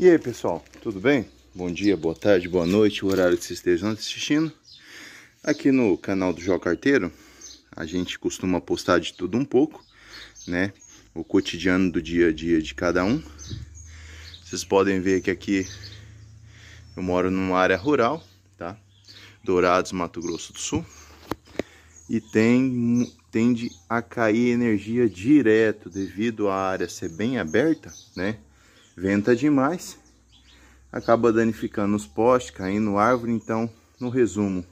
E aí pessoal, tudo bem? Bom dia, boa tarde, boa noite, o horário que vocês estejam assistindo. Aqui no canal do João Carteiro, a gente costuma postar de tudo um pouco, né? O cotidiano do dia a dia de cada um. Vocês podem ver que aqui eu moro numa área rural, tá? Dourados, Mato Grosso do Sul. E tem, tende a cair energia direto devido à área ser bem aberta, né? venta demais, acaba danificando os postes, caindo árvore, então, no resumo,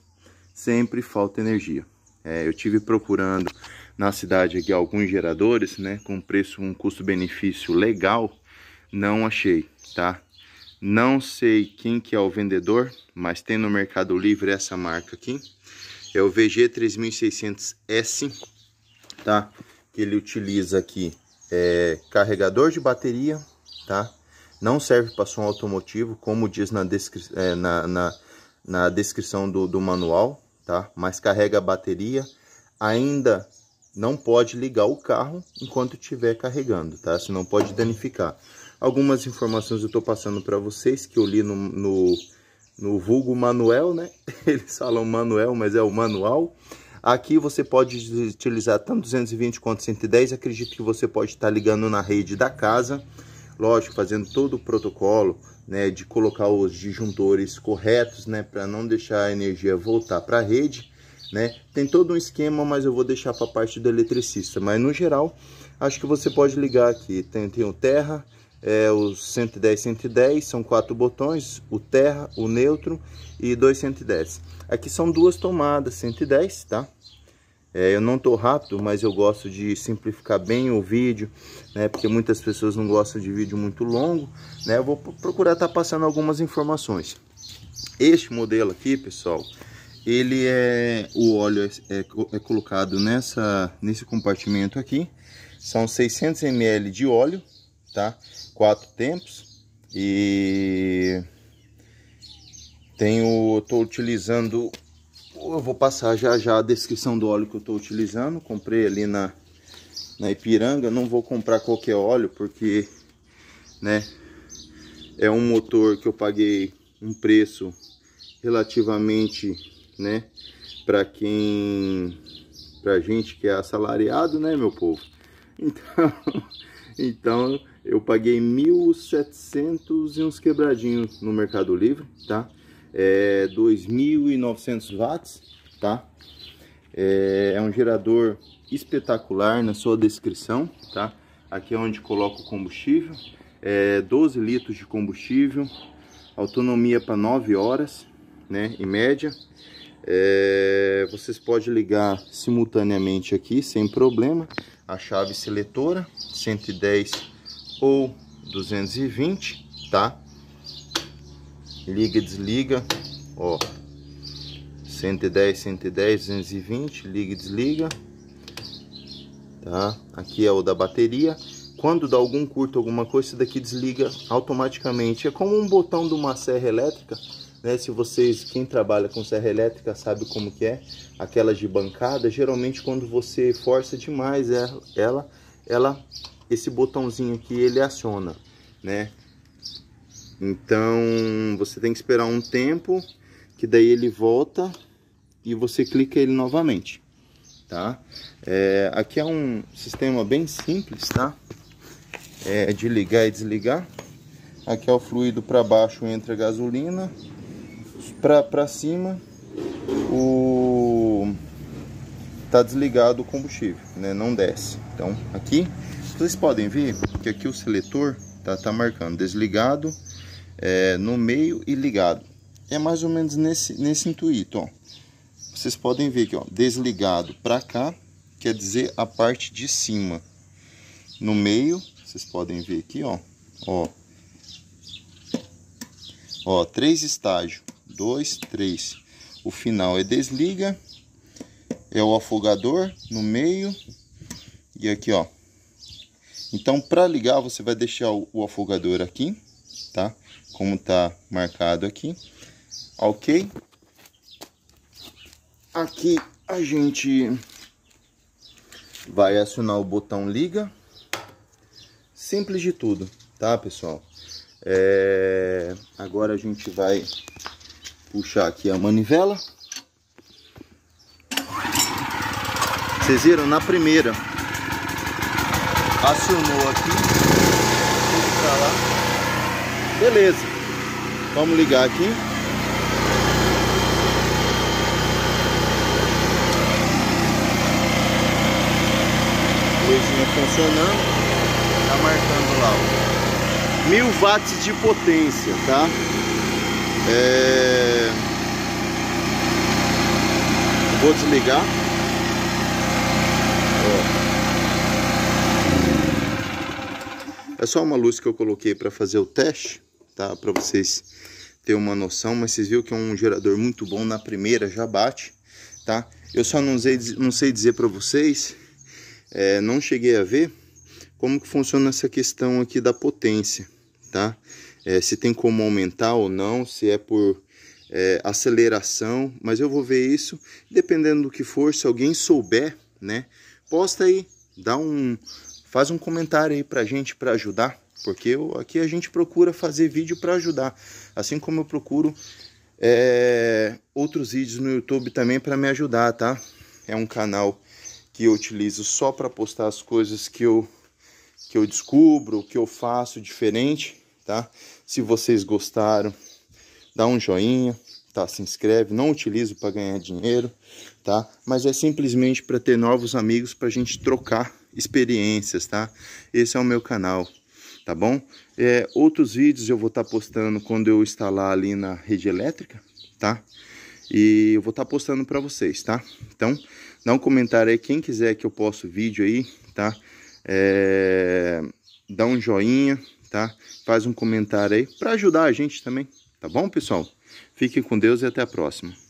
sempre falta energia. É, eu tive procurando na cidade aqui alguns geradores, né, com preço, um custo-benefício legal, não achei, tá? Não sei quem que é o vendedor, mas tem no Mercado Livre essa marca aqui. É o VG3600S, tá? Que ele utiliza aqui é, carregador de bateria, tá? não serve para som automotivo, como diz na, descri é, na, na, na descrição do, do, manual, tá? Mas carrega a bateria, ainda não pode ligar o carro enquanto estiver carregando, tá? Senão pode danificar. Algumas informações eu estou passando para vocês que eu li no, no, no vulgo manual, né? Eles falam manual, mas é o manual. Aqui você pode utilizar tanto 220 quanto 110. Acredito que você pode estar ligando na rede da casa lógico, fazendo todo o protocolo né, de colocar os disjuntores corretos né, para não deixar a energia voltar para a rede. Né? Tem todo um esquema, mas eu vou deixar para a parte do eletricista. Mas no geral, acho que você pode ligar aqui. Tem, tem o terra, é, os 110, 110, são quatro botões, o terra, o neutro e dois 110. Aqui são duas tomadas, 110, tá? É, eu não tô rápido, mas eu gosto de simplificar bem o vídeo, né? Porque muitas pessoas não gostam de vídeo muito longo, né? Eu vou procurar estar tá passando algumas informações. Este modelo aqui, pessoal, ele é o óleo é, é, é colocado nessa nesse compartimento aqui. São 600 ml de óleo, tá? Quatro tempos e tenho tô utilizando eu vou passar já já a descrição do óleo que eu estou utilizando. Comprei ali na, na Ipiranga. Não vou comprar qualquer óleo porque, né, é um motor que eu paguei um preço relativamente, né, para quem, para gente que é assalariado, né, meu povo. Então, então eu paguei 1.700 e uns quebradinhos no Mercado Livre, tá? é 2.900 watts, tá? É, é um gerador espetacular na sua descrição, tá? Aqui é onde coloca o combustível, é 12 litros de combustível, autonomia para 9 horas, né, em média. É, vocês podem ligar simultaneamente aqui, sem problema, a chave seletora, 110 ou 220, tá? liga e desliga, ó, 110, 110, 220, liga e desliga, tá? Aqui é o da bateria, quando dá algum curto, alguma coisa, isso daqui desliga automaticamente, é como um botão de uma serra elétrica, né? Se vocês, quem trabalha com serra elétrica sabe como que é, aquelas de bancada, geralmente quando você força demais ela, ela, ela esse botãozinho aqui, ele aciona, né? Então você tem que esperar um tempo, que daí ele volta e você clica ele novamente, tá? É, aqui é um sistema bem simples, tá? É de ligar e desligar. Aqui é o fluido para baixo entra gasolina, para cima o tá desligado o combustível, né? Não desce. Então aqui vocês podem ver que aqui o seletor tá, tá marcando desligado é, no meio e ligado. É mais ou menos nesse, nesse intuito, ó. Vocês podem ver que ó, desligado para cá, quer dizer a parte de cima. No meio, vocês podem ver aqui, ó, ó. Ó, três estágios, dois, três. O final é desliga, é o afogador no meio e aqui, ó. Então, para ligar, você vai deixar o, o afogador aqui, tá? Como tá marcado aqui. Ok? Aqui a gente vai acionar o botão liga. Simples de tudo, tá, pessoal? É... Agora a gente vai puxar aqui a manivela. Vocês viram? Na primeira acionou aqui, tudo pra lá. Beleza. Vamos ligar aqui. Luzinha funcionando. Tá marcando lá, ó. Mil watts de potência, tá? É... Vou desligar. É só uma luz que eu coloquei para fazer o teste tá? Para vocês terem uma noção, mas vocês viram que é um gerador muito bom na primeira já bate, tá? Eu só não sei, não sei dizer para vocês, é, não cheguei a ver como que funciona essa questão aqui da potência, tá? É, se tem como aumentar ou não, se é por é, aceleração, mas eu vou ver isso. Dependendo do que for, se alguém souber, né? Posta aí, dá um, faz um comentário aí pra gente para ajudar, porque eu, aqui a gente procura fazer vídeo para ajudar, assim como eu procuro é, outros vídeos no YouTube também para me ajudar, tá? É um canal que eu utilizo só para postar as coisas que eu que eu descubro, que eu faço diferente, tá? Se vocês gostaram, dá um joinha, tá? Se inscreve, não utilizo para ganhar dinheiro, tá? Mas é simplesmente para ter novos amigos para a gente trocar experiências, tá? Esse é o meu canal tá bom? É, outros vídeos eu vou estar tá postando quando eu instalar ali na rede elétrica, tá? E eu vou estar tá postando para vocês, tá? Então, dá um comentário aí, quem quiser que eu poste vídeo aí, tá? É, dá um joinha, tá? Faz um comentário aí para ajudar a gente também, tá bom, pessoal? Fiquem com Deus e até a próxima.